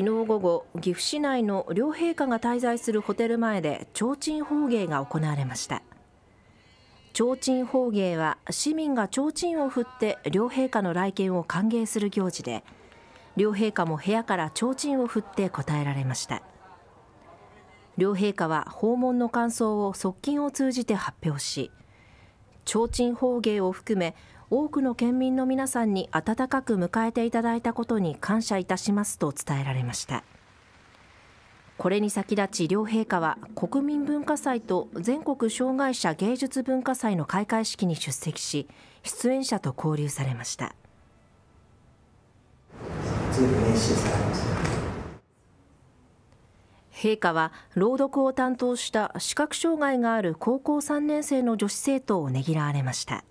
昨日午後岐阜市内の両陛下が滞在するホテル前で提灯放芸が行われました提灯放芸は市民が提灯を振って両陛下の来県を歓迎する行事で両陛下も部屋から提灯を振って応えられました両陛下は訪問の感想を側近を通じて発表し提灯放芸を含め多くの県民の皆さんに温かく迎えていただいたことに感謝いたしますと伝えられましたこれに先立ち両陛下は国民文化祭と全国障害者芸術文化祭の開会式に出席し出演者と交流されました陛下は朗読を担当した視覚障害がある高校3年生の女子生徒をねぎらわれました。